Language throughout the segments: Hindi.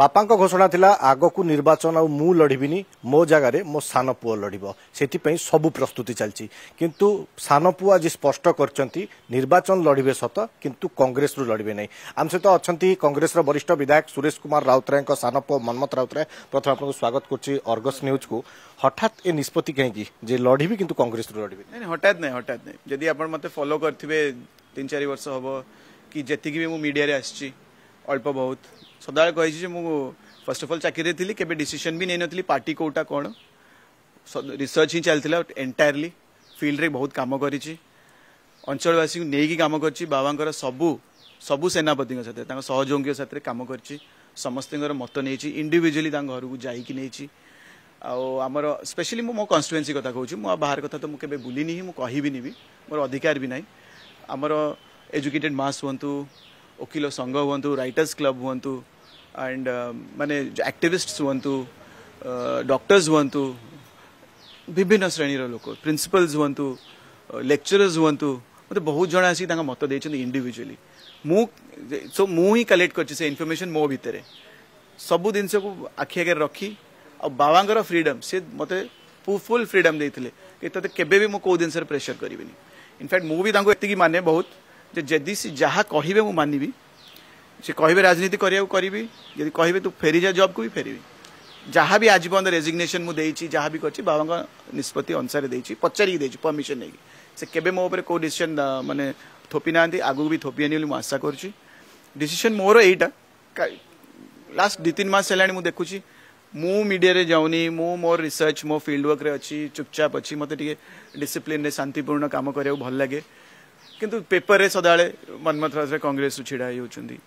ବାପାଙ୍କ ଘୋଷଣା ଥିଲା ଆଗକୁ ନିର୍ବାଚନ ଆଉ ମୁଁ ଲଢ଼ିବିନି ମୋ ଜାଗାରେ ମୋ ସାନ ପୁଅ ଲଢ଼ିବ ସେଥିପାଇଁ ସବୁ ପ୍ରସ୍ତୁତି ଚାଲିଛି କିନ୍ତୁ ସାନ ପୁଅ ଆଜି ସ୍ପଷ୍ଟ କରିଛନ୍ତି ନିର୍ବାଚନ ଲଢ଼ିବେ ସତ କିନ୍ତୁ କଂଗ୍ରେସରୁ ଲଢ଼ିବେ ନାହିଁ ଆମ ସହିତ ଅଛନ୍ତି କଂଗ୍ରେସର ବରିଷ୍ଠ ବିଧାୟକ ସୁରେଶ କୁମାର ରାଉତରାୟଙ୍କ ସାନ ପୁଅ ମନ୍ମଥ ରାଉତରାୟ ପ୍ରଥମେ ଆପଣଙ୍କୁ ସ୍ୱାଗତ କରୁଛି ଅର୍ଗସ୍ ନ୍ୟୁଜ୍କୁ ହଠାତ୍ ଏ ନିଷ୍ପତ୍ତି କାହିଁକି ଯେ ଲଢ଼ିବି କିନ୍ତୁ କଂଗ୍ରେସରୁ ଲଢ଼ିବି ନାଇଁ ହଠାତ୍ ନାହିଁ ହଠାତ୍ ନାହିଁ ଯଦି ଆପଣ ମୋତେ ଫଲୋ କରିଥିବେ ତିନି ଚାରି ବର୍ଷ ହେବ କି ଯେତିକି ବି ମୁଁ ମିଡ଼ିଆରେ ଆସିଛି ଅଳ୍ପ ବହୁତ ସଦାବେଳେ କହିଛି ଯେ ମୁଁ ଫାର୍ଷ୍ଟ ଅଫ୍ ଅଲ୍ ଚାକିରିରେ ଥିଲି କେବେ ଡିସିସନ୍ ବି ନେଇନଥିଲି ପାର୍ଟି କେଉଁଟା କ'ଣ ରିସର୍ଚ୍ଚ ହିଁ ଚାଲିଥିଲା ଏଣ୍ଟାୟାରଲି ଫିଲ୍ଡରେ ବହୁତ କାମ କରିଛି ଅଞ୍ଚଳବାସୀଙ୍କୁ ନେଇକି କାମ କରିଛି ବାବାଙ୍କର ସବୁ ସବୁ ସେନାପତିଙ୍କ ସାଥିରେ ତାଙ୍କ ସହଯୋଗୀଙ୍କ ସାଥିରେ କାମ କରିଛି ସମସ୍ତଙ୍କର ମତ ନେଇଛି ଇଣ୍ଡିଭିଜୁଆଲି ତାଙ୍କ ଘରକୁ ଯାଇକି ନେଇଛି ଆଉ ଆମର ସ୍ପେଶିଆଲି ମୁଁ ମୋ କନଷ୍ଟିଚୁଏନ୍ସି କଥା କହୁଛି ମୁଁ ଆଉ ବାହାର କଥା ତ ମୁଁ କେବେ ବୁଲିନି ହିଁ ମୁଁ କହିବିନି ବି ମୋର ଅଧିକାର ବି ନାହିଁ ଆମର ଏଜୁକେଟେଡ୍ ମାସ୍ ହୁଅନ୍ତୁ ଓକିଲ ସଂଘ ହୁଅନ୍ତୁ ରାଇଟର୍ସ କ୍ଲବ୍ ହୁଅନ୍ତୁ एंड मैंने आक्टिस्ट हूँ डॉक्टर्स हूँ विभिन्न श्रेणी लोक प्रिन्सीपल्स हूँ लेक्चरर्स हूँ मत बहुत जन आस मत दे इंडिजुआली मु सो मुही कलेक्ट कर इनफर्मेसन मो भर सब जिन आखि आगे रखी आवा फ्रीडम से मत फुल फ्रीडम दे थे कि तेज के कौ जिन प्रेसर करनी इनफैक्ट मुझे ये माने बहुत सी जहाँ कहे मुझ मानवी सी कहे राजनीति करा करी जी कह तू फेरी जा जब को भी फेरबी जहाँ भी आज पर्यटन रेजिग्नेसन मुझे जहाँ भी करवा निष्पत्ति अनुसार देखिए पचारिके परमिशन नहीं से केवे मो कौ डीसीसन मानने थोपी ना आगे भी थोपी आनी आशा करसीसन मोर यहीटा लास्ट दु तीन मस है मुझे देखुची मुडिया जाऊनी मु मोर रिसर्च मो फिल्ड वर्क अच्छी चुपचाप अच्छी मत डिप्लीन में शांतिपूर्ण काम कर भल लगे कि पेपर में सदा बेले मनमथ कंग्रेस ढड़ा होती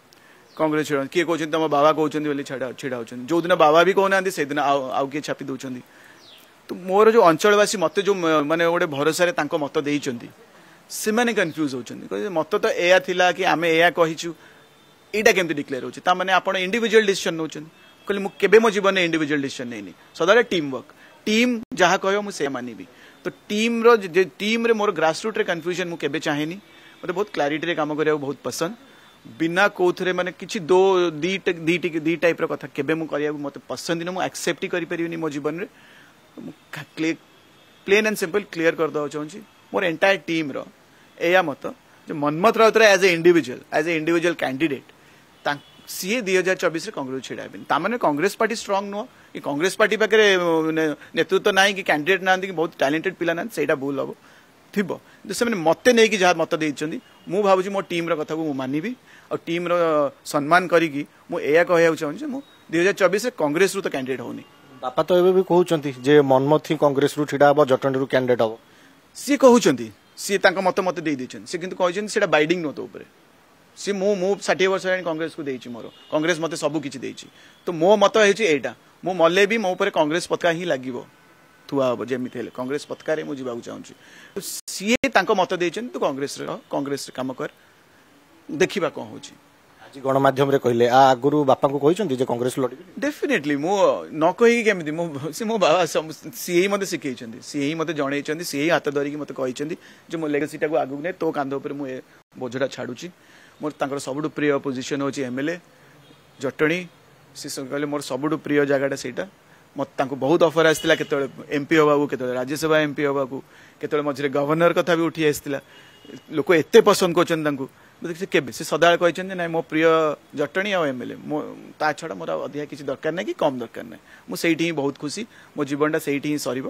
କଂଗ୍ରେସ ଛିଡ଼ା କିଏ କହୁଛନ୍ତି ତମ ବାବା କହୁଛନ୍ତି ବୋଲି ଛିଡ଼ା ଛିଡ଼ା ହେଉଛନ୍ତି ଯେଉଁଦିନ ବାବା ବି କହୁନାହାନ୍ତି ସେଦିନ ଆଉ ଆଉ କିଏ ଛାପି ଦେଉଛନ୍ତି ତ ମୋର ଯେଉଁ ଅଞ୍ଚଳବାସୀ ମୋତେ ଯେଉଁ ମାନେ ଗୋଟେ ଭରସାରେ ତାଙ୍କ ମତ ଦେଇଛନ୍ତି ସେମାନେ କନଫ୍ୟୁଜ୍ ହେଉଛନ୍ତି କହିଲେ ମତ ତ ଏୟା ଥିଲା କି ଆମେ ଏୟା କହିଛୁ ଏଇଟା କେମିତି ଡିକ୍ଲେୟାର ହେଉଛି ତାମାନେ ଆପଣ ଇଣ୍ଡିଭିଜୁଆଲ ଡିସିସନ୍ ନେଉଛନ୍ତି କହିଲେ ମୁଁ କେବେ ମୋ ଜୀବନରେ ଇଣ୍ଡିଭିଜୁଆଲ ଡିସିସନ୍ ନେଇନି ସଦାବେଳେ ଟିମ୍ ୱାର୍କ ଟିମ୍ ଯାହା କହିବ ମୁଁ ସେୟା ମାନିବି ତ ଟିମ୍ର ଟିମ୍ରେ ମୋର ଗ୍ରାସରୁଟ୍ରେ କନଫ୍ୟୁଜନ୍ ମୁଁ କେବେ ଚାହେଁନି ମୋତେ ବହୁତ କ୍ଲାରିଟିରେ କାମ କରିବାକୁ ବହୁତ ପସନ୍ଦ ବିନା କେଉଁଥିରେ ମାନେ କିଛି ଦୋ ଦି ଦି ଟାଇପ୍ର କଥା କେବେ ମୁଁ କରିବାକୁ ମୋତେ ପସନ୍ଦ ନୁହଁ ମୁଁ ଆକ୍ସେପ୍ଟ ହିଁ କରିପାରିବିନି ମୋ ଜୀବନରେ ମୁଁ ପ୍ଲେନ୍ ଆଣ୍ଡ ସିମ୍ପଲ୍ କ୍ଲିୟର କରିଦେବାକୁ ଚାହୁଁଛି ମୋର ଏଣ୍ଟାୟାର ଟିମ୍ର ଏୟା ମତ ଯେ Manmath Routray as a individual as a individual candidate ସିଏ ଦୁଇ ହଜାର ଚବିଶରେ କଂଗ୍ରେସ ଛିଡ଼ା ହେବେନି ତାମାନେ କଂଗ୍ରେସ ପାର୍ଟି ଷ୍ଟ୍ରଙ୍ଗ ନୁହଁ କି କଂଗ୍ରେସ ପାର୍ଟି ପାଖରେ ନେତୃତ୍ୱ ନାହିଁ କି କ୍ୟାଣ୍ଡିଡେଟ୍ ନାହାନ୍ତି କି ବହୁତ ଟ୍ୟାଲେଣ୍ଟେଡ୍ ପିଲା ନାହାନ୍ତି ସେଇଟା ଭୁଲ ହେବ थी से मत नहीं जहाँ मत दे मु भावी मो टीम कथ को मानवी और टीम रान कर चाहे चौबीस कंग्रेस रु तो कैंडिडेट होनी बापा तो भी कहते मनमथ कंग्रेस रु ठीडा हम जटणी रु कैंडेट हम सी कहते सी मत मत सी कहते बैडिंग नो तो सी मु षाठी वर्ष कंग्रेस को देखी मोर कंग्रेस मत सबकि तो मो मत हूँ यही मुझे भी मोदी कंग्रेस पता ही लगे ଥୁଆ ହେବ ଯେମିତି ହେଲେ କଂଗ୍ରେସ ପତାକାରେ ମୁଁ ଯିବାକୁ ଚାହୁଁଛି ସିଏ ତାଙ୍କ ମତ ଦେଇଛନ୍ତି ତୁ କଂଗ୍ରେସରେ ରହ କଂଗ୍ରେସରେ କାମ କର ଦେଖିବା କ'ଣ ହେଉଛି ଆଜି ଗଣମାଧ୍ୟମରେ କହିଲେ ଆ ଆଗରୁ ବାପାଙ୍କୁ କହିଛନ୍ତି ଯେ କଂଗ୍ରେସ ଲଢ଼ିବେ ଡେଫିନେଟଲି ମୁଁ ନ କହିକି କେମିତି ମୁଁ ସେ ମୋ ବାବା ସିଏ ହିଁ ମୋତେ ଶିଖେଇଛନ୍ତି ସିଏ ହିଁ ମୋତେ ଜଣେଇଛନ୍ତି ସିଏ ହିଁ ହାତ ଧରିକି ମୋତେ କହିଛନ୍ତି ଯେ ମୋ ଲେଗାସିଟାକୁ ଆଗକୁ ନେ ତୋ କାନ୍ଧ ଉପରେ ମୁଁ ଏ ବୋଝଟା ଛାଡ଼ୁଛି ମୋର ତାଙ୍କର ସବୁଠୁ ପ୍ରିୟ ପୋଜିସନ୍ ହେଉଛି ଏମ୍ଏଲ୍ଏ ଜଟଣୀ ସେ କହିଲେ ମୋର ସବୁଠୁ ପ୍ରିୟ ଜାଗାଟା ସେଇଟା मत बहुत अफर आसाला केत एमपी हवा को राज्यसभा एमपी हवा को केत मझे गवर्णर कथा भी उठी आसाला लोक एत पसंद कर सदा कहते ना मो प्रिय जटणी आम एल ए मो मोर अधिक दरकार ना कि कम दरकार ना मुझे ही बहुत खुशी मो जीवन से सर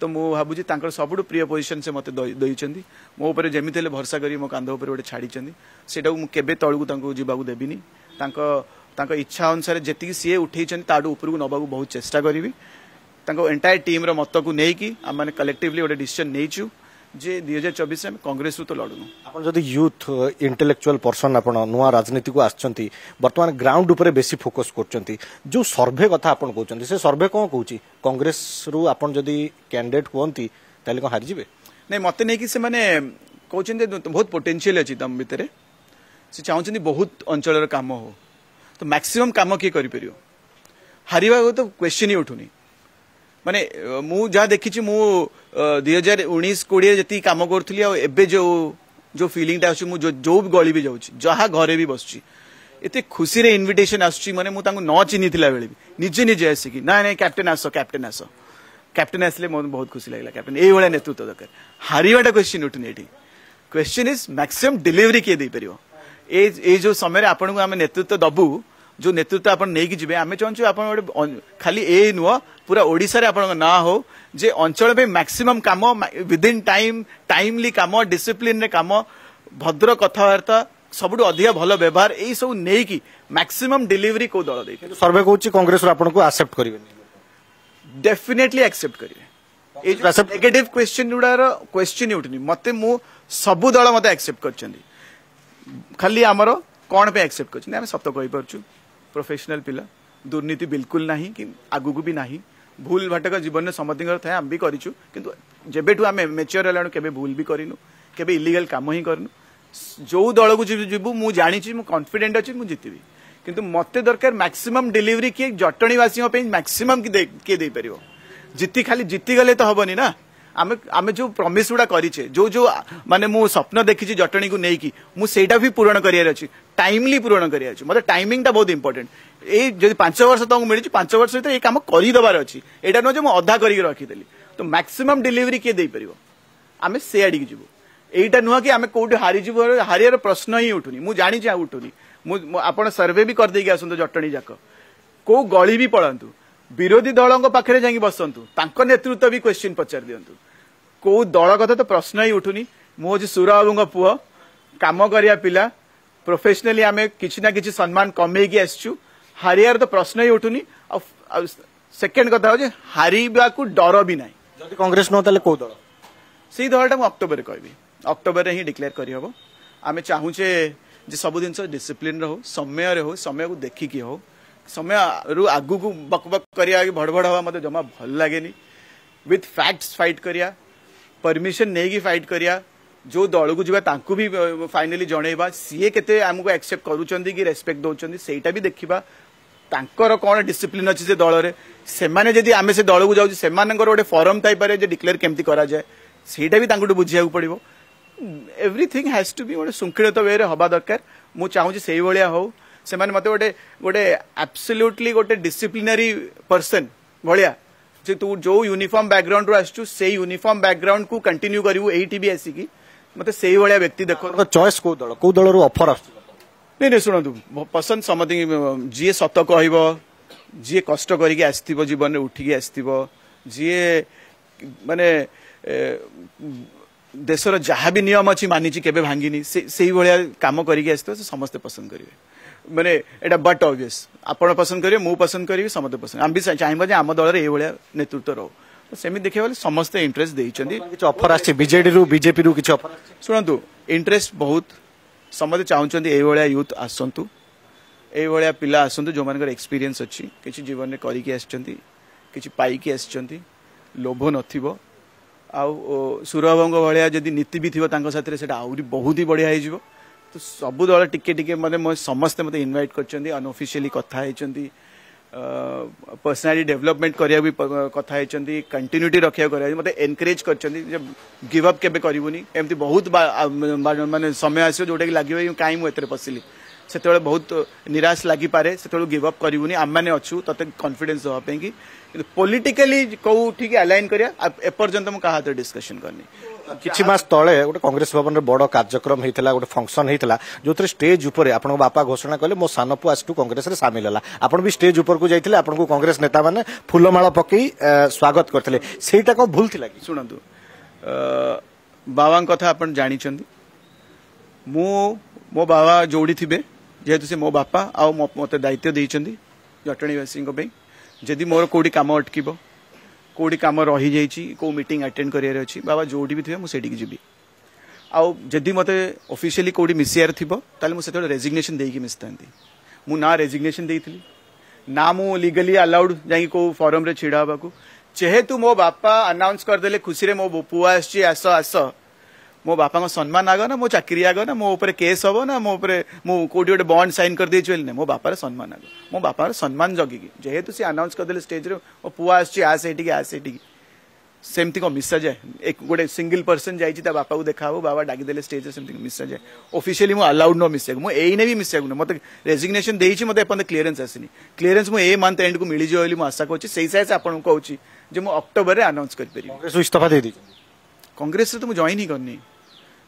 तो मुझे भावुँ सब प्रिय पोजिशन से मतलब मोबाइल जमीती भरसा करो कांध गोटे छाड़ी सेटा मुझे केवे तल को देवी ତାଙ୍କ ଇଚ୍ଛା ଅନୁସାରେ ଯେତିକି ସିଏ ଉଠେଇଛନ୍ତି ତାଠୁ ଉପରକୁ ନେବାକୁ ବହୁତ ଚେଷ୍ଟା କରିବି ତାଙ୍କ ଏଣ୍ଟାୟାର ଟିମ୍ର ମତକୁ ନେଇକି ଆମେମାନେ କଲେକ୍ଟିଭଲି ଗୋଟେ ଡିସିସନ୍ ନେଇଛୁ ଯେ ଦୁଇ ହଜାର ଚବିଶରେ ଆମେ କଂଗ୍ରେସରୁ ତ ଲଢ଼ୁନୁ ଆପଣ ଯଦି ୟୁଥ୍ ଇଣ୍ଟେଲେକ୍ଚୁଆଲ୍ ପର୍ସନ୍ ଆପଣ ନୂଆ ରାଜନୀତିକୁ ଆସିଛନ୍ତି ବର୍ତ୍ତମାନ ଗ୍ରାଉଣ୍ଡ ଉପରେ ବେଶୀ ଫୋକସ୍ କରୁଛନ୍ତି ଯେଉଁ ସର୍ଭେ କଥା ଆପଣ କହୁଛନ୍ତି ସେ ସର୍ଭେ କ'ଣ କହୁଛି କଂଗ୍ରେସରୁ ଆପଣ ଯଦି କ୍ୟାଣ୍ଡିଡେଟ୍ ହୁଅନ୍ତି ତାହେଲେ କ'ଣ ହାରିଯିବେ ନାଇଁ ମୋତେ ନେଇକି ସେମାନେ କହୁଛନ୍ତି ବହୁତ ପୋଟେନ୍ସିଆଲ୍ ଅଛି ତମ ଭିତରେ ସେ ଚାହୁଁଛନ୍ତି ବହୁତ ଅଞ୍ଚଳର କାମ ହଉ ତ ମ୍ୟାକ୍ସିମମ୍ କାମ କିଏ କରିପାରିବ ହାରିବାକୁ ତ କ୍ୱେଶ୍ଚିନ୍ ହିଁ ଉଠୁନି ମାନେ ମୁଁ ଯାହା ଦେଖିଛି ମୁଁ ଦୁଇ ହଜାର ଉଣେଇଶ କୋଡ଼ିଏରେ ଯେତିକି କାମ କରୁଥିଲି ଆଉ ଏବେ ଯେଉଁ ଯେଉଁ ଫିଲିଂଟା ଆସୁଛି ମୁଁ ଯେଉଁ ଗଳି ବି ଯାଉଛି ଯାହା ଘରେ ବି ବସୁଛି ଏତେ ଖୁସିରେ ଇନଭିଟେସନ୍ ଆସୁଛି ମାନେ ମୁଁ ତାଙ୍କୁ ନ ଚିହ୍ନିଥିଲା ବେଳେ ବି ନିଜେ ନିଜେ ଆସିକି ନାଇଁ ନାଇଁ କ୍ୟାପ୍ଟେନ୍ ଆସ କ୍ୟାପ୍ଟେନ୍ ଆସ କ୍ୟାପ୍ଟେନ୍ ଆସିଲେ ମୋତେ ବହୁତ ଖୁସି ଲାଗିଲା କ୍ୟାପ୍ଟେନ୍ ଏଇଭଳିଆ ନେତୃତ୍ୱ ଦରକାର ହାରିବାଟା କ୍ୱେଶ୍ଚିନ୍ ଉଠୁନି ଏଠି କ୍ୱେଶ୍ଚିନ୍ ଇଜ୍ ମ୍ୟାକ୍ସିମମ୍ ଡେଲିଭରି କିଏ ଦେଇପାରିବ ଏ ଏଇ ଯେଉଁ ସମୟରେ ଆପଣଙ୍କୁ ଆମେ ନେତୃତ୍ୱ ଦେବୁ ଯେଉଁ ନେତୃତ୍ୱ ଆପଣ ନେଇକି ଯିବେ ଆମେ ଚାହୁଁଛୁ ଆପଣ ଗୋଟେ ଖାଲି ଏ ନୁହଁ ପୁରା ଓଡ଼ିଶାରେ ଆପଣଙ୍କ ନାଁ ହଉ ଯେ ଅଞ୍ଚଳ ପାଇଁ ମ୍ୟାକ୍ସିମମ୍ କାମ ୱିଦିନ୍ ଟାଇମ୍ ଟାଇମ୍ଲି କାମ ଡିସିପ୍ଲିନ୍ରେ କାମ ଭଦ୍ର କଥାବାର୍ତ୍ତା ସବୁଠୁ ଅଧିକ ଭଲ ବ୍ୟବହାର ଏଇସବୁ ନେଇକି ମ୍ୟାକ୍ସିମମ୍ ଡେଲିଭରି କେଉଁ ଦଳ ଦେଇଥିଲେ ସର୍ଭେ କହୁଛି କଂଗ୍ରେସରୁ ଆପଣଙ୍କୁ ଆକ୍ସେପ୍ଟ କରିବେନି ଡେଫିନେଟଲି ଆକ୍ସେପ୍ଟ କରିବେ ଏଇ ନେଗେଟିଭ୍ କ୍ୱେଶ୍ଚିନ୍ ଗୁଡ଼ାର କ୍ୱେଶ୍ଚିନ୍ ଉଠୁନି ମୋତେ ମୁଁ ସବୁ ଦଳ ମୋତେ ଆକ୍ସେପ୍ଟ କରିଛନ୍ତି ଖାଲି ଆମର କ'ଣ ପାଇଁ ଆକ୍ସେପ୍ଟ କରୁଛନ୍ତି ଆମେ ସତ କହିପାରୁଛୁ ପ୍ରୋଫେସନାଲ୍ ପିଲା ଦୁର୍ନୀତି ବିଲକୁଲ ନାହିଁ କି ଆଗକୁ ବି ନାହିଁ ଭୁଲ ଭାଟକ ଜୀବନରେ ସମସ୍ତଙ୍କର ଥାଏ ଆମେ ବି କରିଛୁ କିନ୍ତୁ ଯେବେଠୁ ଆମେ ମେଚୁଅର ହେଲାଣୁ କେବେ ଭୁଲ ବି କରିନୁ କେବେ ଇଲିଗାଲ କାମ ହିଁ କରିନୁ ଯେଉଁ ଦଳକୁ ଯିବୁ ମୁଁ ଜାଣିଛି ମୁଁ କନଫିଡେଣ୍ଟ ଅଛି ମୁଁ ଜିତିବି କିନ୍ତୁ ମୋତେ ଦରକାର ମ୍ୟାକ୍ସିମମ୍ ଡେଲିଭରି କିଏ ଜଟଣୀବାସୀଙ୍କ ପାଇଁ ମ୍ୟାକ୍ସିମମ୍ କିଏ ଦେଇପାରିବ ଜିତି ଖାଲି ଜିତିଗଲେ ତ ହେବନି ନା ଆମେ ଆମେ ଯେଉଁ ପ୍ରମିସ ଗୁଡ଼ା କରିଛେ ଯେଉଁ ଯେଉଁ ମାନେ ମୁଁ ସ୍ୱପ୍ନ ଦେଖିଛି ଜଟଣୀକୁ ନେଇକି ମୁଁ ସେଇଟା ବି ପୂରଣ କରିବାର ଅଛି ଟାଇମଲି ପୂରଣ କରିବାର ଅଛି ମୋତେ ଟାଇମିଂଟା ବହୁତ ଇମ୍ପୋର୍ଟାଣ୍ଟ ଏଇ ଯଦି ପାଞ୍ଚ ବର୍ଷ ତମକୁ ମିଳିଛି ପାଞ୍ଚ ବର୍ଷ ଭିତରେ ଏଇ କାମ କରିଦେବାର ଅଛି ଏଇଟା ନୁହଁ ଯେ ମୁଁ ଅଧା କରିକି ରଖିଦେଲି ତ ମ୍ୟାକ୍ସିମମ୍ ଡେଲିଭରି କିଏ ଦେଇପାରିବ ଆମେ ସେ ଆଡ଼ିକି ଯିବୁ ଏଇଟା ନୁହଁ କି ଆମେ କୋଉଠି ହାରିଯିବୁ ହାରିବାର ପ୍ରଶ୍ନ ହିଁ ଉଠୁନି ମୁଁ ଜାଣିଛି ଆଉ ଉଠୁନି ମୁଁ ଆପଣ ସର୍ଭେ ବି କରିଦେଇକି ଆସନ୍ତୁ ଜଟଣୀ ଯାକ କୋଉ ଗଳି ବି ପଳାନ୍ତୁ ବିରୋଧୀ ଦଳଙ୍କ ପାଖରେ ଯାଇକି ବସନ୍ତୁ ତାଙ୍କ ନେତୃତ୍ୱ ବି କ୍ୱେଶ୍ଚିନ୍ ପଚାରି ଦିଅନ୍ତୁ କୋଉ ଦଳ କଥା ତ ପ୍ରଶ୍ନ ହିଁ ଉଠୁନି ମୁଁ ହେଉଛି ସୁରବାବୁଙ୍କ ପୁଅ କାମ କରିବା ପିଲା ପ୍ରୋଫେସନାଲି ଆମେ କିଛି ନା କିଛି ସମ୍ମାନ କମେଇକି ଆସିଛୁ ହାରିବାର ତ ପ୍ରଶ୍ନ ହିଁ ଉଠୁନି ଆଉ ସେକେଣ୍ଡ କଥା ହେଉଛି ହାରିବାକୁ ଡର ବି ନାହିଁ ଯଦି କଂଗ୍ରେସ ନୁହଁ ତାହେଲେ କୋଉ ଦଳ ସେଇ ଦଳଟା ମୁଁ ଅକ୍ଟୋବରରେ କହିବି ଅକ୍ଟୋବରରେ ହିଁ ଡିକ୍ଲେୟାର କରିହେବ ଆମେ ଚାହୁଁଛେ ଯେ ସବୁ ଜିନିଷ ଡିସିପ୍ଲିନ୍ରେ ହଉ ସମୟରେ ହଉ ସମୟକୁ ଦେଖିକି ହଉ ସମୟରୁ ଆଗକୁ ବକ୍ ବକ୍ କରିବା କି ଭଡ଼ଭଡ଼ ହେବା ମୋତେ ଜମା ଭଲ ଲାଗେନି ୱିଥ୍ ଫ୍ୟାକ୍ଟସ୍ ଫାଇଟ୍ କରିବା परमिशन नहीं फाइट करा जो दलकू जा फाइनाली जनवा सीए के आमको एक्सेप्ट करुँच कि रेस्पेक्ट दौरान सेटा भी देखा ତାଙ୍କର କ'ଣ ଡିସିପ୍ଲିନ୍ ଅଛି ସେ ଦଳରେ ସେମାନେ ଯଦି ଆମେ ସେ ଦଳକୁ ଯାଉଛୁ ସେମାନଙ୍କର ଗୋଟେ ଫରମ୍ ଥାଇପାରେ ଯେ ଡିକ୍ଲେୟାର କେମିତି କରାଯାଏ ସେଇଟା ବି ତାଙ୍କଠୁ ବୁଝିବାକୁ ପଡ଼ିବ ଏଭ୍ରିଥିଙ୍ଗ ହାଜ୍ ଟୁ ବି ଗୋଟେ ଶୃଙ୍ଖଳିତ ୱେରେ ହେବା ଦରକାର ମୁଁ ଚାହୁଁଛି ସେଇଭଳିଆ ହଉ ସେମାନେ ମୋତେ ଗୋଟେ ଗୋଟେ ଆବସଲ୍ୟୁଟଲି ଗୋଟେ ଡିସିପ୍ଲିନାରୀ ପର୍ସନ୍ ଭଳିଆ तू तो जो यूनिफर्म बैकग्राउंड रू आसु से यूनिफॉर्म बैकग्राउंड को कंटिन्यू करू एटी आसिकी मत से व्यक्ति देख चॉइस कौ दल कौ दल अफर आस नहीं नहीं शुणु पसंद समथिंग जी सत कह जी कष्ट करके जीवन उठिक उठिकी आसथिब जी माने ଦେଶର ଯାହା ବି ନିୟମ ଅଛି ମାନିଛି କେବେ ଭାଙ୍ଗିନି ସେଇ ଭଳିଆ କାମ କରିକି ଆସିଥିବ ସେ ସମସ୍ତେ ପସନ୍ଦ ମାନେ ଏଇଟା ବଟ୍ ଅବଭିୟସ୍ ଆପଣ ପସନ୍ଦ କରିବେ ମୁଁ ପସନ୍ଦ କରିବି ସମସ୍ତେ ପସନ୍ଦ ଆମେ ବି ଚାହିଁବା ଯେ ଆମ ଦଳରେ ଏଇଭଳିଆ ନେତୃତ୍ୱ ରହୁ ସେମିତି ଦେଖିବାକୁ ଗଲେ ସମସ୍ତେ ଇଣ୍ଟରେଷ୍ଟ ଦେଇଛନ୍ତି କିଛି ଅଫର ଆସିଛି ବିଜେଡିରୁ ବିଜେପିରୁ କିଛି ଅଫର ଶୁଣନ୍ତୁ ଇଣ୍ଟରେଷ୍ଟ ବହୁତ ସମସ୍ତେ ଚାହୁଁଛନ୍ତି ଏଇଭଳିଆ ୟୁଥ୍ ଆସନ୍ତୁ ଏଇଭଳିଆ ପିଲା ଆସନ୍ତୁ ଯେଉଁମାନଙ୍କର ଏକ୍ସପିରିଏନ୍ସ ଅଛି କିଛି ଜୀବନରେ କରିକି ଆସିଛନ୍ତି କିଛି ପାଇକି ଆସିଛନ୍ତି ଲୋଭ ନଥିବ ଆଉ ସୁରଭଙ୍କ ଭଳିଆ ଯଦି ନୀତି ବି ଥିବ ତାଙ୍କ ସାଥିରେ ସେଇଟା ଆହୁରି ବହୁତ ହି ବଢ଼ିଆ ହେଇଯିବ तो सब दल टिके टिके मैंने समस्त मतलब इनवैट करफिसीयली कथी पर्सनालीटी डेभलपमेंट कर कथी कंटिन्यूटी रखा कर मतलब एनकरेज कर गिवअप के बहुत मानते समय आस लगे कहीं मुझे पशिली से बहुत निराश लगी पारे से गिवअप कर अच्छू तक कन्फिडेन्स दवापी पॉलिटिकली कौ ठीक आलाइन कराया डिस्कसन करनी କିଛି ମାସ ତଳେ ଗୋଟେ କଂଗ୍ରେସ ଭବନରେ ବଡ଼ କାର୍ଯ୍ୟକ୍ରମ ହେଇଥିଲା ଗୋଟେ ଫଙ୍କସନ୍ ହେଇଥିଲା ଯେଉଁଥିରେ ଷ୍ଟେଜ୍ ଉପରେ ଆପଣଙ୍କ ବାପା ଘୋଷଣା କଲେ ମୋ ସାନ ପୁଅ ଆସିଠୁ କଂଗ୍ରେସରେ ସାମିଲ ହେଲା ଆପଣ ବି ଷ୍ଟେଜ୍ ଉପରକୁ ଯାଇଥିଲେ ଆପଣଙ୍କୁ କଂଗ୍ରେସ ନେତାମାନେ ଫୁଲମାଳ ପକାଇ ସ୍ୱାଗତ କରିଥିଲେ ସେଇଟା କ'ଣ ଭୁଲ ଥିଲା କି ଶୁଣନ୍ତୁ ବାବାଙ୍କ କଥା ଆପଣ ଜାଣିଛନ୍ତି ମୁଁ ମୋ ବାବା ଯୋଉଠି ଥିବେ ଯେହେତୁ ସେ ମୋ ବାପା ଆଉ ମୋତେ ଦାୟିତ୍ୱ ଦେଇଛନ୍ତି ଜଟଣୀବାସୀଙ୍କ ପାଇଁ ଯଦି ମୋର କେଉଁଠି କାମ ଅଟକିବ कौटी काम रही जाइए मीट आटेड करार अच्छी बाबा जो भी थे मुझे जी आदि मत अफिसी कौटी मिसीआर थी मुझे रेजिग्नेसन देकी मिशिता मुझ ना रेजिग्नेसन दे ना मु लिगली आलाउड जा कौ फरम्रे ढाक जेहेतु मो बापा अनाउंस करदे खुशी मो बुआ आस आस मो बापा सम्मान आग ना मो चाकरी आग ना मोदी केस हम ना मोदी मुझे गोटे बंड सैन कर दे मो बापार सम्मान आग मो बापार सम्मान जगिकी जेहेतु सी आनाउंस करदे स्टेज रो पु आसिक आसिक सेमती कौन मिसा जाए एक गोटे सिंगल पर्सन जाए बापा को देखा हो बाबा डाकदे स्टेज मिसा जाए अफिसीयली अलाउड न मिसाक मुझे भी मिसाक नुए मत रेजिग्नेशन दे मतलब क्लीयरेन्स आसनी क्लीयरेन्स मुझे ए मन्थ एंड को मिल जाए आशा करोबर में आनाउंस कर इस्तफा दे दी कंग्रेस तो मुझे जॉन ही करनी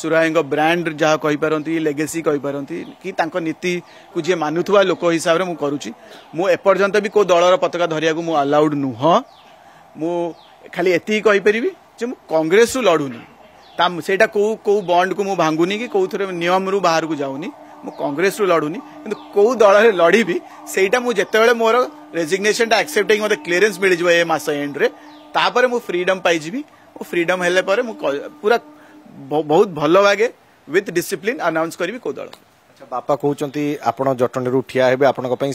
सुरहाई ब्रांड जहाँ कहीपारती लेगेसी कहीपारती कि नीति को जी मानुवा लोक हिसाब से मुझे मुझर्त भी कोई दल पता धरिया को आलाउड नुह मु खाली एति कहीपरि जो कंग्रेस लड़ूनी से कौ बंड को भांगूनी कि कौ थे नियम रू बाहर को जाऊनी मुझ कंग्रेस लड़ूनी कौ दल लड़ी से जिते मोर रेजिग्नेसन टाइम एक्सेप्ट मतलब क्लीयरेन्स मिल जाए मस एंड्रेपर मुझ फ्रीडम पाइबी फ्रीडम हेले मुझ पूरा ବହୁତ ଭଲ ଲାଗେ ୱିଥ୍ ଡିସିପ୍ଲିନ୍ ଆନାଉନ୍ସ କରିବି କେଉଁ ଦଳ ବାପା କହୁଛନ୍ତି ଆପଣ ଜଟଣୀରୁ ଠିଆ ହେବେ ଆପଣଙ୍କ ପାଇଁ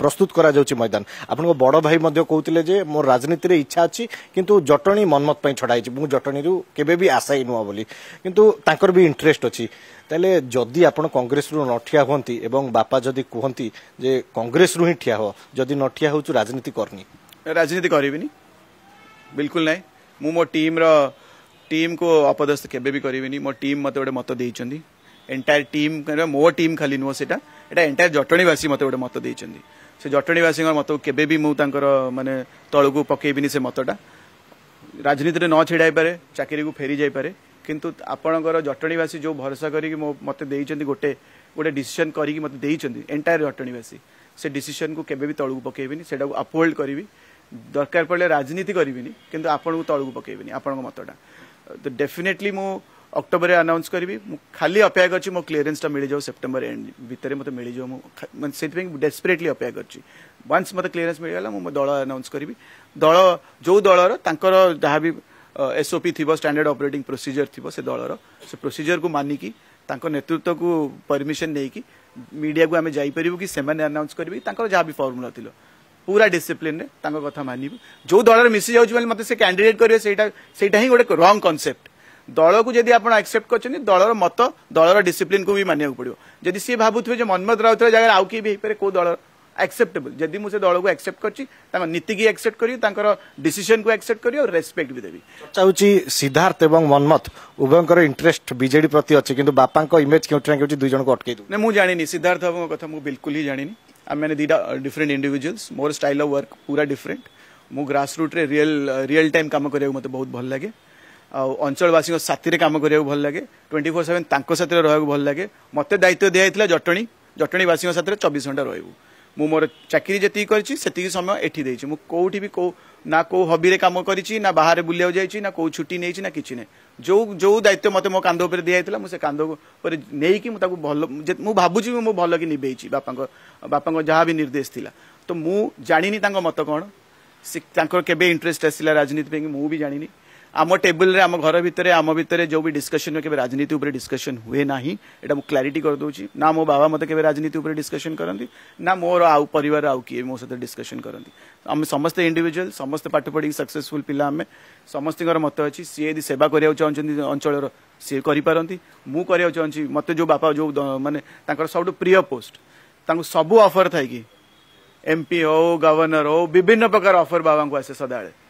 ପ୍ରସ୍ତୁତ କରାଯାଉଛି ମଇଦାନ ଆପଣଙ୍କ ବଡ଼ ଭାଇ ମଧ୍ୟ କହୁଥିଲେ ଯେ ମୋର ରାଜନୀତିରେ ଇଚ୍ଛା ଅଛି କିନ୍ତୁ ଜଟଣୀ ମନ୍ମଥ ପାଇଁ ଛଡ଼ା ହେଇଛି ମୁଁ ଜଟଣୀରୁ କେବେ ବି ଆଶାୟୀ ନୁହଁ ବୋଲି କିନ୍ତୁ ତାଙ୍କର ବି ଇଣ୍ଟରେଷ୍ଟ ଅଛି ତାହେଲେ ଯଦି ଆପଣ କଂଗ୍ରେସରୁ ନ ଠିଆ ହୁଅନ୍ତି ଏବଂ ବାପା ଯଦି କୁହନ୍ତି ଯେ କଂଗ୍ରେସରୁ ହିଁ ଠିଆ ହୁଅ ଯଦି ନ ଠିଆ ହେଉଛୁ ରାଜନୀତି କରନି ରାଜନୀତି କରିବିନି ବିଲକୁଲ ନାହିଁ ମୁଁ ମୋ ଟିମ୍ର ଟିମ୍କୁ ଅପଦସ୍ଥ କେବେ ବି କରିବିନି ମୋ ଟିମ୍ ମୋତେ ଗୋଟେ ମତ ଦେଇଛନ୍ତି ଏଣ୍ଟାୟାର ଟିମ୍ ମୋ ଟିମ୍ ଖାଲି ନୁହଁ ସେଇଟା ଏଇଟା ଏଣ୍ଟାୟାର ଜଟଣୀବାସୀ ମୋତେ ଗୋଟେ ମତ ଦେଇଛନ୍ତି ସେ ଜଟଣୀବାସୀଙ୍କ ମତକୁ କେବେ ବି ମୁଁ ତାଙ୍କର ମାନେ ତଳକୁ ପକେଇବିନି ସେ ମତଟା ରାଜନୀତିରେ ନ ଛିଡ଼ାଇପାରେ ଚାକିରିକୁ ଫେରିଯାଇପାରେ କିନ୍ତୁ ଆପଣଙ୍କର ଜଟଣୀବାସୀ ଯେଉଁ ଭରସା କରିକି ମୋ ମୋତେ ଦେଇଛନ୍ତି ଗୋଟେ ଗୋଟେ ଡିସିସନ୍ କରିକି ମୋତେ ଦେଇଛନ୍ତି ଏଣ୍ଟାୟାର ଜଟଣୀବାସୀ ସେ ଡିସିସନ୍କୁ କେବେ ବି ତଳକୁ ପକେଇବିନି ସେଇଟାକୁ ଆପହୋଲ୍ଡ କରିବି ଦରକାର ପଡ଼ିଲେ ରାଜନୀତି କରିବିନି କିନ୍ତୁ ଆପଣଙ୍କୁ ତଳକୁ ପକେଇବିନି ଆପଣଙ୍କ ମତଟା ତ ଡେଫିନେଟଲି ମୁଁ ଅକ୍ଟୋବରରେ ଆନାଉନ୍ସ କରିବି ମୁଁ ଖାଲି ଅପେକ୍ଷା କରିଛି ମୋ କ୍ଲିୟରେନ୍ସଟା ମିଳିଯାଉ ସେପ୍ଟେମ୍ବର ଏଣ୍ଡ ଭିତରେ ମୋତେ ମିଳିଯିବ ମୁଁ ମାନେ ସେଥିପାଇଁ ଡେସ୍ପରେଟଲି ଅପେକ୍ଷା କରିଛି ୱାନ୍ସ ମୋତେ କ୍ଲିୟରେନ୍ସ ମିଳିଗଲା ମୁଁ ମୋ ଦଳ ଆନାଉନ୍ସ କରିବି ଦଳ ଯେଉଁ ଦଳର ତାଙ୍କର ଯାହା ବି ଏସ୍ଓପି ଥିବ ଷ୍ଟାଣ୍ଡାର୍ଡ ଅପରେଟିଂ ପ୍ରୋସିଜିଅର ଥିବ ସେ ଦଳର ସେ ପ୍ରୋସିଜିଅରକୁ ମାନିକି ତାଙ୍କ ନେତୃତ୍ୱକୁ ପରମିଶନ ନେଇକି ମିଡ଼ିଆକୁ ଆମେ ଯାଇପାରିବୁ କି ସେମାନେ ଆନାଉନ୍ସ କରିବେ ତାଙ୍କର ଯାହା ବି ଫର୍ମୁଲା ଥିବ पूरा डिसिप्लिन कथा मानवु जो दल मिसी जाऊँ मत से कैंडिडेट करेंगे ही गोटे रंग कनसेप्ट दल को जब आप एक्सेप्ट कर दलर मत दल डिसिप्लिन को भी माना पड़ो जदि सी भावुए मनमोद राउत जगह आउ किए भी हो कौ दल एक्सेप्टेबल जदि मुझे दल को एक्सेप्ट कर नीति की एक्सेप्ट कर डिसीजन को एक्सेप्ट कर रेस्पेक्ट भी देवी चाहूँ सिद्धार्थ और मनमथ उभयर इंटरेस्ट बीजेडी प्रति अच्छे कि बापा इमेज क्योंटि ना क्योंकि दुई को अटकई दूँ मुझे जानी सिद्धार्थ बाबू कथ मुझे बिल्कुल ही जानी ଆମେ ମାନେ ଦୁଇଟା ଡିଫରେଣ୍ଟ ଇଣ୍ଡିଭିଜୁଆଲ୍ସ ମୋର ଷ୍ଟାଇଲ୍ ଅଫ୍ ୱାର୍କ ପୁରା ଡିଫରେଣ୍ଟ ମୁଁ ରୁଟ୍ରେ ରିଏଲ୍ ରିଏଲ୍ ଟାଇମ୍ କାମ କରିବାକୁ ମୋତେ ବହୁତ ଭଲ ଲାଗେ ଆଉ ଅଞ୍ଚଳବାସୀଙ୍କ ସାଥିରେ କାମ କରିବାକୁ ଭଲ ଲାଗେ ଟ୍ୱେଣ୍ଟି ଫୋର୍ ସେଭେନ୍ ତାଙ୍କ ସାଥିରେ ରହିବାକୁ ଭଲ ଲାଗେ ମୋତେ ଦାୟିତ୍ୱ ଦିଆଯାଇଥିଲା ଜଟଣୀ ଜଟଣୀବାସୀଙ୍କ ସାଥିରେ ଚବିଶ ଘଣ୍ଟା ରହିବୁ ମୁଁ ମୋର ଚାକିରି ଯେତିକି କରିଛି ସେତିକି ସମୟ ଏଠି ଦେଇଛି ମୁଁ କେଉଁଠି ବି କେଉଁ ନା କେଉଁ ହବିରେ କାମ କରିଛି ନା ବାହାରେ ବୁଲିବାକୁ ଯାଇଛି ନା କେଉଁ ଛୁଟି ନେଇଛି ନା କିଛି ନାହିଁ ଯେଉଁ ଯେଉଁ ଦାୟିତ୍ୱ ମୋତେ ମୋ କାନ୍ଧ ଉପରେ ଦିଆଯାଇଥିଲା ମୁଁ ସେ କାନ୍ଧ ଉପରେ ନେଇକି ମୁଁ ତାକୁ ଭଲ ମୁଁ ଭାବୁଛି ମୁଁ ଭଲକି ନିଭେଇଛି ବାପାଙ୍କ ବାପାଙ୍କ ଯାହା ବି ନିର୍ଦ୍ଦେଶ ଥିଲା ତ ମୁଁ ଜାଣିନି ତାଙ୍କ ମତ କ'ଣ ସେ ତାଙ୍କର କେବେ ଇଣ୍ଟରେଷ୍ଟ ଆସିଲା ରାଜନୀତି ପାଇଁ ମୁଁ ବି ଜାଣିନି आम टेबुल आम घर भितर आम भितर जो भी डिस्कसन के राजनीति उपर डिस्कसन हुए ना यहाँ मुझे क्लारिटी करदे ना मो बाबा मत राजनीति उपर डिस्कसन करती ना मोर आउ पर आउ किए मो सहित डिस्कसन करती आम समस्ते इंडिविजुआल समस्ते पाठ पढ़ी सक्सेसफुल पिला आम समस्त मत अच्छी सी यदि सेवा कर चाहते अंचल सी करपारती मुझे चाहती मत जो बापा जो मानने सब प्रिय पोस्ट सबू अफर थी एमपी हो गवर्नर हो विभिन्न प्रकार अफर बाबा को आसे सदाबले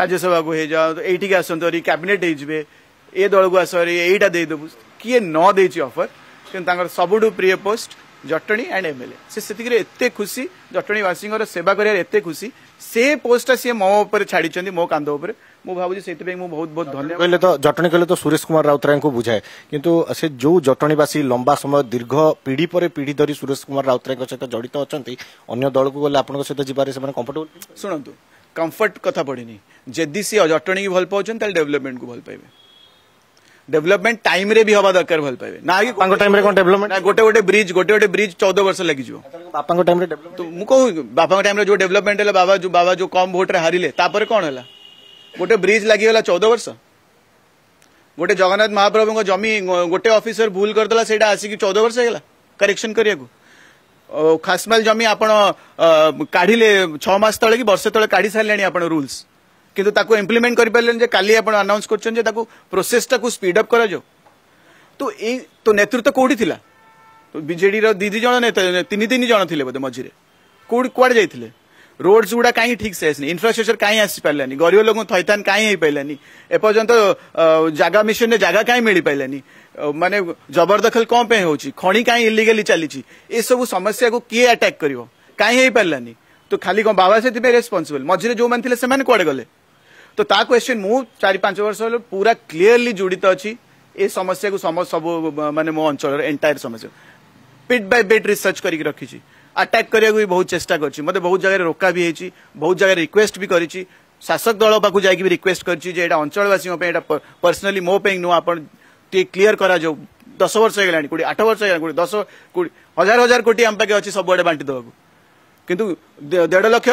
ରାଜ୍ୟସଭାକୁ ହେଇଯାଅ ଏଇଠିକି ଆସନ୍ତୁ ଭାରି କ୍ୟାବିନେଟ୍ ହେଇଯିବେ ଏ ଦଳକୁ ଆସ ଭାରି ଏଇଟା ଦେଇଦେବୁ କିଏ ନ ଦେଇଛି ଅଫର କିନ୍ତୁ ତାଙ୍କର ସବୁଠୁ ପ୍ରିୟ ପୋଷ୍ଟ ଜଟଣୀ ଆଣ୍ଡ ଏମ୍ଏଲ୍ଏ ସେ ସେତିକିରେ ଏତେ ଖୁସି ଜଟଣୀବାସୀଙ୍କର ସେବା କରିବାରେ ଏତେ ଖୁସି ସେ ପୋଷ୍ଟଟା ସିଏ ମୋ ଉପରେ ଛାଡ଼ିଛନ୍ତି ମୋ କାନ୍ଧ ଉପରେ ମୁଁ ଭାବୁଛି ସେଥିପାଇଁ ମୁଁ ବହୁତ ବହୁତ ଧନ୍ୟବାଦ କହିଲେ ତ ଜଟଣୀ କହିଲେ ତ ସୁରେଶ କୁମାର ରାଉତରାୟଙ୍କୁ ବୁଝାଏ କିନ୍ତୁ ସେ ଯୋଉ ଜଟଣୀବାସୀ ଲମ୍ବା ସମୟ ଦୀର୍ଘ ପିଢ଼ି ପରେ ପିଢ଼ି ଧରି ସୁରେଶ କୁମାର ରାଉତରାୟଙ୍କ ସହିତ ଜଡ଼ିତ ଅଛନ୍ତି ଅନ୍ୟ ଦଳକୁ ଗଲେ ଆପଣଙ୍କ ସହିତ ଯିବାରେ ସେମାନେ କମ୍ଫର୍ଟେବଲ ଶୁଣନ୍ତୁ कंफर्ट कथ पढ़ी जदि सी अजटी भल पाते डेभलपमेंट को भल पाइबे डेवलपमेंट टाइम रे भी हवा दरकार भल पाए ना टाइम रे डेवलपमेंट गोटे गोटे ब्रिज गोटे गोटे ब्रिज चौदह वर्ष लगे टाइम बापा टाइम जो डेवलपमेंट है बाबा जो बाबा जो कम भोट्रे हारे कौन है गोटे ब्रिज लगे चौदह वर्ष गोटे जगन्नाथ महाप्रभु जमी गोटे अफिसर भूल करदेला आसिक चौदह वर्ष होगा करेक्शन करने को ଖାସମାଲ ଜମି ଆପଣ କାଢିଲେ ଛଅ ମାସ ତଳେ କି ବର୍ଷେ ତଳେ କାଢି ସାରିଲେଣି ଆପଣ ରୁଲ୍ସ କିନ୍ତୁ ତାକୁ ଇମ୍ପ୍ଲିମେଣ୍ଟ କରିପାରିଲେନି ଯେ କାଲି ଆପଣ ଆନାଉନ୍ସ କରିଛନ୍ତି ଯେ ତାକୁ ପ୍ରୋସେସ୍ଟାକୁ ପ୍ରୋସେସଟାକୁ ଅପ୍ କରାଯାଉ ତ ଏଇ ତ ନେତୃତ୍ୱ କେଉଁଠି ଥିଲା ବିଜେଡିର ଦୁଇ ଦୁଇ ଜଣ ନେତା ତିନି ତିନି ଜଣ ଥିଲେ ବୋଧେ ମଝିରେ କେଉଁଠି କୁଆଡେ ଯାଇଥିଲେ ରୋଡ୍ସ ଗୁଡା କାହିଁ ଠିକ୍ ସେ ଆସିନି ଇନଫ୍ରାଷ୍ଟ୍ରକ୍ଚର କାହିଁ ଆସିପାରିଲାନି ଗରିବ ଲୋକଙ୍କୁ ଥଇଥାନ କାହିଁ ହେଇପାରିଲାନି ଏପର୍ଯ୍ୟନ୍ତ ଜାଗା ମିଶନରେ ଜାଗା କାହିଁ ମିଳିପାରିଲାନି ମାନେ ଜବରଦଖଲ କ'ଣ ପାଇଁ ହେଉଛି ଖଣି କାହିଁ ଇଲିଗାଲି ଚାଲିଛି ଏସବୁ ସମସ୍ୟାକୁ କିଏ ଆଟାକ୍ କରିବ କାହିଁ ହେଇପାରିଲାନି ତ ଖାଲି କ'ଣ ବାବା ସେଥିପାଇଁ ରେସ୍ପନ୍ସିବଲ୍ ମଝିରେ ଯେଉଁମାନେ ଥିଲେ ସେମାନେ କୁଆଡ଼େ ଗଲେ ତ ତା କ୍ୱେଶ୍ଚିନ୍ ମୁଁ ଚାରି ପାଞ୍ଚ ବର୍ଷ ହେଲେ ପୁରା କ୍ଲିୟରଲି ଜଡ଼ିତ ଅଛି ଏ ସମସ୍ୟାକୁ ସବୁ ମାନେ ମୋ ଅଞ୍ଚଳର ଏଣ୍ଟାୟାର ସମସ୍ୟା ବିଟ୍ ବାଇ ବିଟ୍ ରିସର୍ଚ୍ଚ କରିକି ରଖିଛି अटैक करने भी बहुत चेस्ट कर बहुत रोका भी होती बहुत जगह रिक्वेस्ट भी कर शासक दल पाक जा रिक्वेस्ट कर पर्सनाली मो नु आप क्लीयर कर दस वर्ष हो गला कोड़े आठ वर्ष हो दस हजार हजार कोटी आम पाखे अच्छी सबुआ बांटिदे किंतु देढ़ लक्ष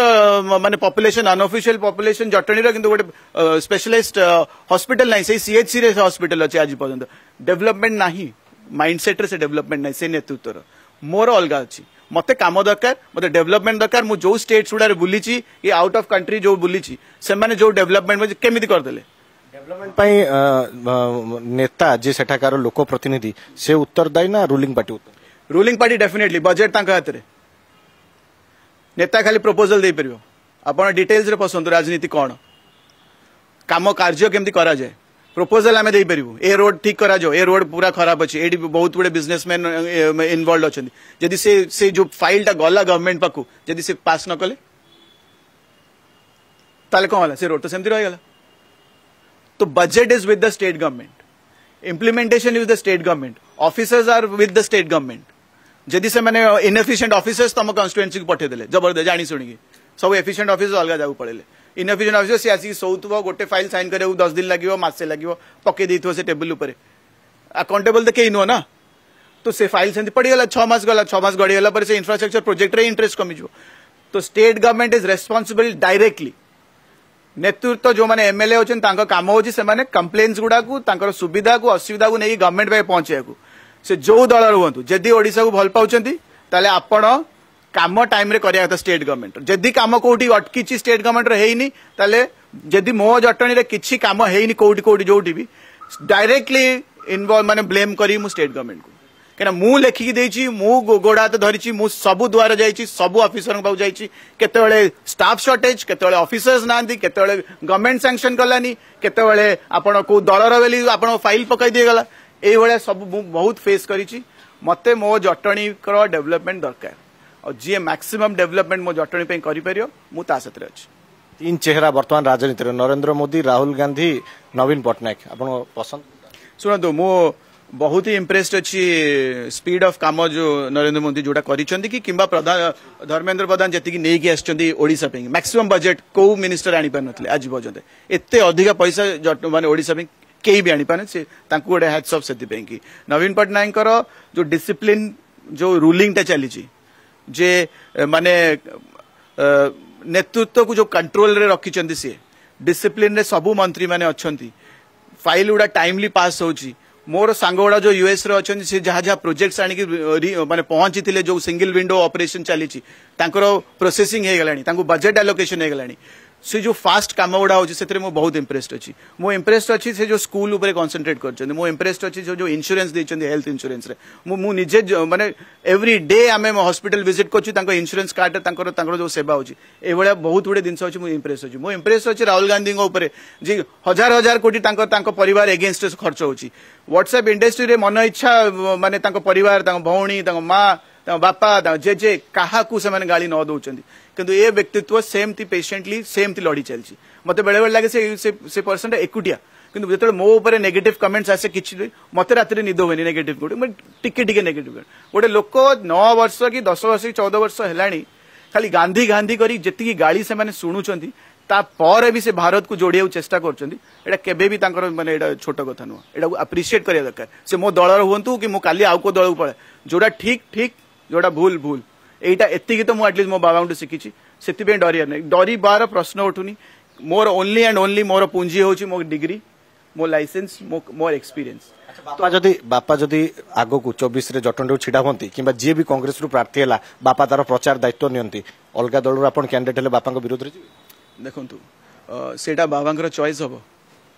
मान पपुलेसन अनअफिशियल पपुलेसन जटणी गोटे स्पेशलाइज्ड हस्पिटाल ना सी एच सी हस्पिटा अच्छे आज पर्यटन डेभलपमेंट ना माइंडसेट्रे डेभलपमेंट ना से नेतृत्व मोर अलग अच्छी মতো কাম দরকার মতো ডেভেলপমেন্ট দরকার মু যে স্টেট গুড়ার বুলিছি ই আউট অফ কন্ট্রি যে বুলিছি সে ডেভেলপমেন্ট কেমিতি করদেলে ডেভেলপমেন্ট নেতা যে সেঠাকার লোক প্রতিনিধি সে উত্তরদায়ী না ruling party ruling party definitely budget তাঙ্ক হাতে নেতা খালি প্রপোজাল দিয়ে পার আপনার ডিটেলস রে পশন্তু রাজনীতি কম কার্য কেমতি করা যায় प्रपोजाल आम देपर ए रोड ठीक कर रोड पूरा खराब अच्छे बहुत गुड बिजनेसमैन इनवल्व अच्छा जदि से, जो फाइल टाइम गला गवर्नमेंट पाक से पास न कले कला रोड तो सेम तो budget is with the state government implementation is the state government officers are with the state government जदि से इनफिसीय अफिसर्स तुम कन्स्टिट्युएसी को पठेदे जबरदस्त जाणीशुणी सब एफिसीय अफिसर अलग जगह पड़े इनफिशन अफिस से आसिक सो थो गोटे फाइल सैन कर दस दिन लगे मसे लगे पकई टेबुल आकाउंटेबल तो कई नुह ना तो से फाइल से गाला छस गला छस गला से इनफ्रास्ट्रक्चर प्रोजेक्ट इंटरेस्ट कमिजो तो state government is responsible directly नेतृत्व तो जो मैंने एमएलए अच्छे काम होने कम्प्लेन्स गुड़ाक सुविधा को असुविधा को नहीं गवर्नमेंट पहुंचे से जो दल रुंतु जदि ओडा को भल पाँच आपड़ कम टाइम क्या स्टेट गवर्नमेंट जदि कम कौट अटकी स्टेट गवर्नमेंट रही मो जटणी किसी कम है कौट कौट जो भी डायरेक्टली इनवल्व मानते ब्लेम कर स्टेट गवर्नमेंट को क्या मुखिकी दे गोड़ हाथ धरी सब दुआर जा सब अफिसर जात स्टाफ सर्टेज केत अफिसर्स ना केत गवर्नमेंट सांसन कलानी के दल रही आप फाइल पकई दीगला यही भाया सब बहुत फेस करो मत जटणी डेभलपमेंट दरकार और जी मैक्सीम डेभलपमेंट मो जटी कर तीन चेहरा बर्तमान राजनीति नरेन्द्र मोदी राहुल गांधी नवीन पट्टनायक आप पसंद शुणु मु बहुत ही इम्प्रेस्ड अच्छी स्पीड ऑफ काम जो नरेंद्र मोदी जो कर धर्मेन्द्र प्रधान जीक आसापे मैक्सीम बजेट कौ मिनिस्टर आनी पार ना आज पर्यटन एत अधिक पैसा मानतेपे कई भी आनी पारे गोटे हेडसअप से नवीन पट्टनायक जो डिसिप्लीन जो रूलींगा चली যে ମାନେ ନେତୃତ୍ୱକୁ ଯେଉଁ କଣ୍ଟ୍ରୋଲରେ ରଖିଛନ୍ତି ସିଏ ଡିସିପ୍ଲିନରେ ସବୁ ମନ୍ତ୍ରୀମାନେ ଅଛନ୍ତି ଫାଇଲ୍ ଗୁଡ଼ା ଟାଇମଲି ପାସ୍ ହେଉଛି ମୋର ସାଙ୍ଗଗୁଡ଼ା ଯେଉଁ ୟୁଏସ୍ରେ ଅଛନ୍ତି ସେ ଯାହା ଯାହା ପ୍ରୋଜେକ୍ଟସ୍ ଆଣିକି ମାନେ ପହଞ୍ଚିଥିଲେ ଯେଉଁ ସିଙ୍ଗିଲ୍ ୱିଣ୍ଡୋ ଅପରେସନ୍ ଚାଲିଛି ତାଙ୍କର ପ୍ରୋସେସିଂ ହେଇଗଲାଣି ତାଙ୍କୁ ବଜେଟ୍ ଆଲୋକେସନ୍ ହେଇଗଲାଣି ସେ ଯେଉଁ ଫାଷ୍ଟ କାମ ଗୁଡ଼ା ହେଉଛି ସେଥିରେ ମୁଁ ବହୁତ ଇମ୍ପ୍ରେସ୍ଡ ଅଛି ମୁଁ ଇମ୍ପ୍ରେସ୍ଡ ଅଛି ସେ ଯେଉଁ ସ୍କୁଲ ଉପରେ କନ୍ସନ୍ଟ୍ରେଟ୍ କରିଛନ୍ତି ମୁଁ ଇମ୍ପ୍ରେସ୍ଡ ଅଛି ସେ ଯେଉଁ ଇନ୍ସୁରାନ୍ସ ଦେଇଛନ୍ତି ହେଲ୍ଥ ଇନ୍ସୁରାନ୍ସରେ ମୁଁ ମୁଁ ନିଜେ ମାନେ ଏଭ୍ରି ଡେ ଆମେ ହସ୍ପିଟାଲ ଭିଜିଟ୍ କରୁଛୁ ତାଙ୍କ ଇନ୍ସୁରାନ୍ସ କାର୍ଡରେ ତାଙ୍କର ତାଙ୍କର ଯେଉଁ ସେବା ହେଉଛି ଏଭଳିଆ ବହୁତ ଗୁଡ଼ିଏ ଜିନିଷ ଅଛି ମୁଁ ଇମ୍ପ୍ରେସ୍ ଅଛି ମୁଁ ଇମ୍ପ୍ରେସ୍ ଅଛି ରାହୁଲ ଗାନ୍ଧୀଙ୍କ ଉପରେ ଯେ ହଜାର ହଜାର କୋଟି ତାଙ୍କ ତାଙ୍କ ପରିବାର ଏଗେନଷ୍ଟରେ ଖର୍ଚ୍ଚ ହେଉଛି ହ୍ୱାଟ୍ସଆପ୍ ଇଣ୍ଡଷ୍ଟ୍ରିରେ ମନ ଇଚ୍ଛା ମାନେ ତାଙ୍କ ପରିବାର ତାଙ୍କ ଭଉଣୀ ତାଙ୍କ ମା बापा जेजे क्या से गाड़ी न दौर कि ए व्यक्तित्व सेमती पेसेंटली सेमती लड़ी चलती मत बेले बेले लगे पर्सन टाइम एक्टिया कि जो मो नेगेटिव कमेंट्स आसे कि मत रात निद हुए नेगेटिव टिके टिके नेगेटिव गोटे लोक नौ वर्ष कि दस वर्ष कि चौदह वर्ष है खाली गांधी गांधी करी गाड़ी से शुणुंत भी से भारत को जोड़े चेस्टा कर मैंने छोट कथ नुह एटा को आप्रिसीएट कर दरकार से मो दल हूँ कि मुझे आउ को दल पड़े जो ठीक ठीक ଯୋଉଟା ଭୁଲ ଭୁଲ ଏଇଟା ଏତିକି ତ ମୁଁ ଆଟଲିଷ୍ଟ ମୋ ବାବାଙ୍କଠୁ ଶିଖିଛି ସେଥିପାଇଁ ଡରିବାର ନାହିଁ ଡରିବାର ପ୍ରଶ୍ନ ଉଠୁନି ମୋର ଓନ୍ଲି ଆଣ୍ଡ ଓନ୍ଲି ମୋର ପୁଞ୍ଜି ହେଉଛି ମୋ ଡିଗ୍ରୀ ମୋ ଲାଇସେନ୍ସ ମୋ ଏକ୍ସପିରିଏନ୍ସ ବାପା ଯଦି ବାପା ଯଦି ଆଗକୁ ଚବିଶରେ ଜଟଣରେ ଛିଡ଼ା ହୁଅନ୍ତି କିମ୍ବା ଯିଏ ବି କଂଗ୍ରେସରୁ ପ୍ରାର୍ଥୀ ହେଲା ବାପା ତାର ପ୍ରଚାର ଦାୟିତ୍ୱ ନିଅନ୍ତି ଅଲଗା ଦଳରୁ ଆପଣ କ୍ୟାଣ୍ଡିଡେଟ୍ ହେଲେ ବାପାଙ୍କ ବିରୋଧରେ ଦେଖନ୍ତୁ ସେଇଟା ବାବାଙ୍କର ଚଏସ୍ ହେବ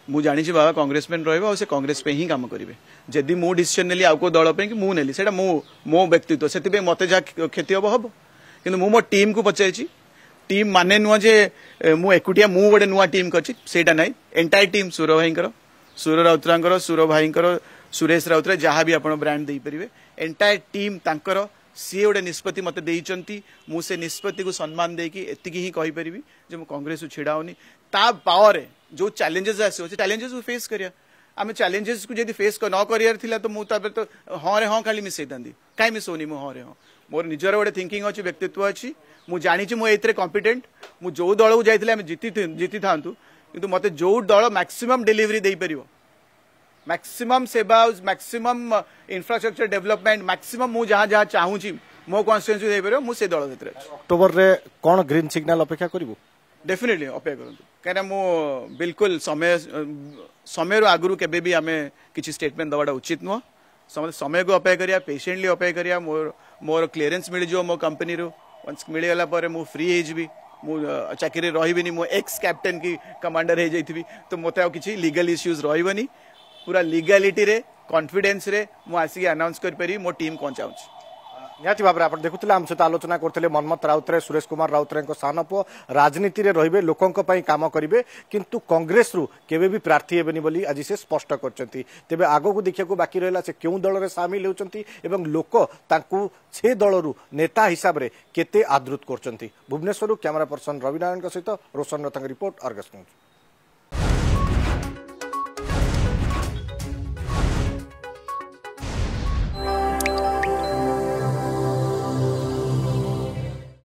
ମୁଁ ଜାଣିଛି ବାବା କଂଗ୍ରେସ ପାଇଁ ରହିବେ ଆଉ ସେ କଂଗ୍ରେସ ପାଇଁ ହିଁ କାମ କରିବେ ଯଦି ମୁଁ ଡିସିସନ୍ ନେଲି ଆଉ କେଉଁ ଦଳ ପାଇଁ କି ମୁଁ ନେଲି ସେଇଟା ମୁଁ ମୋ ବ୍ୟକ୍ତିତ୍ୱ ସେଥିପାଇଁ ମୋତେ ଯାହା କ୍ଷତି ହେବ ହେବ କିନ୍ତୁ ମୁଁ ମୋ ଟିମ୍କୁ ପଚାରିଛି ଟିମ୍ ମାନେ ନୁହଁ ଯେ ମୁଁ ଏକୁଟିଆ ମୁଁ ଗୋଟେ ନୂଆ ଟିମ୍ କରିଛି ସେଇଟା ନାହିଁ ଏଣ୍ଟାୟାର ଟିମ୍ ସୁର ଭାଇଙ୍କର ସୁର ରାଉତରାଙ୍କର ସୁର ଭାଇଙ୍କର ସୁରେଶ ରାଉତରାୟ ଯାହା ବି ଆପଣ ବ୍ରାଣ୍ଡ ଦେଇପାରିବେ ଏଣ୍ଟାୟାର ଟିମ୍ ତାଙ୍କର सी गोटे निष्पत्ति मत से निष्पत्ति को सम्मान देकी एतिक जो कंग्रेस ढा होनी ता पावर जो चैलेंजेस आसो चैलेंजेस को फेस करिया आम चैलेंजेस को जब फेस न करार तो मुझे तो हाँ रे हाँ खाली मिसई था कहीं मिसौनी मुझे हाँ रे हाँ मोर निजर गोटे थिंकिंग अच्छी व्यक्तित्व अच्छी मुझे जानी मुझे कम्पिटेट मुझे जो दल को जाती जीति जीति था कि मत जो दल मैक्सीम डेलीवरी देपर मैक्सिमम सेवा मैक्सिमम इनफ्रास्ट्रक्चर डेवलपमेंट मैक्सिमम जहां जहां चाहूँगी मो कन्स्टिट्युएसी मुझे दल अक्टोबर में कौन ग्रीन सिग्नल अपेक्षा करू डेफिनेटली अपेक्षा कर बिल्कुल समय समय आगुरी के आम किसी स्टेटमेंट दवाटा उचित नुह समय समय को अपेक्षा करा पेसेंटली अपेक्षा करा मोर मोर क्लीयरेन्स मिल जाव मो कंपनी वन्स मिलगला मुझे फ्री होगी मुझे चाकरी रही एक्स कैप्टेन की कमाडर हो जाती तो मत आगे लिगल इश्यूज रही ପୁରା ଲିଗାଲିଟିରେ କନଫିଡେନ୍ସରେ ମୁଁ ଆସିକି ଆନାଉନ୍ସ କରିପାରିବି ମୋ ଟିମ୍ କ'ଣ ଚାହୁଁଛି ନିହାତି ଭାବରେ ଆପଣ ଦେଖୁଥିଲେ ଆମ ସହିତ ଆଲୋଚନା କରୁଥିଲେ ମନ୍ମଥ ରାଉତରାୟ ସୁରେଶ କୁମାର ରାଉତରାୟଙ୍କ ସାନ ପୁଅ ରାଜନୀତିରେ ରହିବେ ଲୋକଙ୍କ ପାଇଁ କାମ କରିବେ କିନ୍ତୁ କଂଗ୍ରେସରୁ କେବେ ବି ପ୍ରାର୍ଥୀ ହେବେନି ବୋଲି ଆଜି ସେ ସ୍ପଷ୍ଟ କରିଛନ୍ତି ତେବେ ଆଗକୁ ଦେଖିବାକୁ ବାକି ରହିଲା ସେ କେଉଁ ଦଳରେ ସାମିଲ ହେଉଛନ୍ତି ଏବଂ ଲୋକ ତାଙ୍କୁ ସେ ଦଳରୁ ନେତା ହିସାବରେ କେତେ ଆଦୃତ କରୁଛନ୍ତି ଭୁବନେଶ୍ୱରରୁ କ୍ୟାମେରା ପର୍ସନ ରବି ନାରାୟଣଙ୍କ ସହିତ ରୋଶନ ରଥଙ୍କ ରିପୋର୍ଟ ଅର୍ଗସ୍ ନ୍ୟୁଜ୍